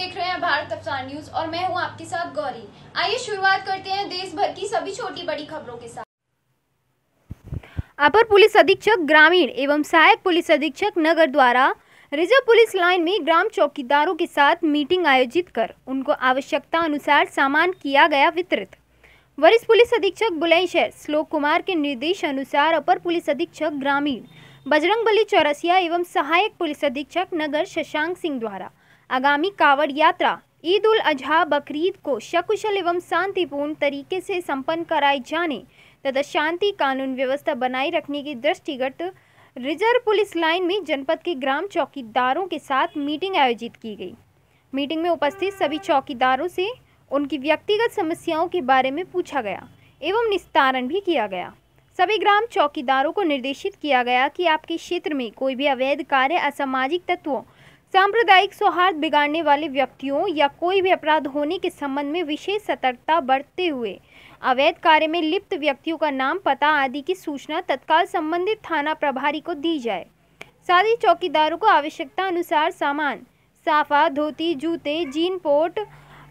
देख रहे हैं भारत अफसार न्यूज और मैं हूं आपके साथ गौरी आइए शुरुआत करते हैं देश भर की सभी छोटी बड़ी खबरों के साथ अपर पुलिस अधीक्षक ग्रामीण एवं सहायक पुलिस अधीक्षक नगर द्वारा रिजर्व पुलिस लाइन में ग्राम चौकीदारों के साथ मीटिंग आयोजित कर उनको आवश्यकता अनुसार सामान किया गया वितरित वरिष्ठ पुलिस अधीक्षक बुलंदशहर श्लोक कुमार के निर्देश अनुसार अपर पुलिस अधीक्षक ग्रामीण बजरंग बली चौरसिया एवं सहायक पुलिस अधीक्षक नगर शशांक सिंह द्वारा आगामी कावड़ यात्रा ईद उल अजहा बकरीद को सकुशल एवं शांतिपूर्ण तरीके से संपन्न कराए जाने तथा शांति कानून व्यवस्था बनाए रखने के दृष्टिगत रिजर्व पुलिस लाइन में जनपद के ग्राम चौकीदारों के साथ मीटिंग आयोजित की गई मीटिंग में उपस्थित सभी चौकीदारों से उनकी व्यक्तिगत समस्याओं के बारे में पूछा गया एवं निस्तारण भी किया गया सभी ग्राम चौकीदारों को निर्देशित किया गया कि आपके क्षेत्र में कोई भी अवैध कार्य असामाजिक तत्वों सांप्रदायिक सौहार्द बिगाड़ने वाले व्यक्तियों या कोई भी अपराध होने के संबंध में विशेष सतर्कता बरतते हुए अवैध कार्य में लिप्त व्यक्तियों का नाम पता आदि की सूचना तत्काल संबंधित थाना प्रभारी को दी जाए साथ ही चौकीदारों को आवश्यकता अनुसार सामान साफा धोती जूते जीन पोट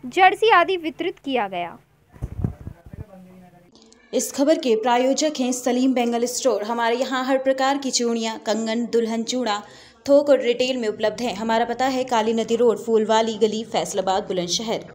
जर्सी आदि वितरित किया गया इस खबर के प्रायोजक हैं सलीम बेंगल स्टोर हमारे यहाँ हर प्रकार की चूड़ियाँ कंगन दुल्हन चूड़ा थोक और रिटेल में उपलब्ध हैं हमारा पता है काली नदी रोड फूलवाली गली फैसलाबाद बुलंदशहर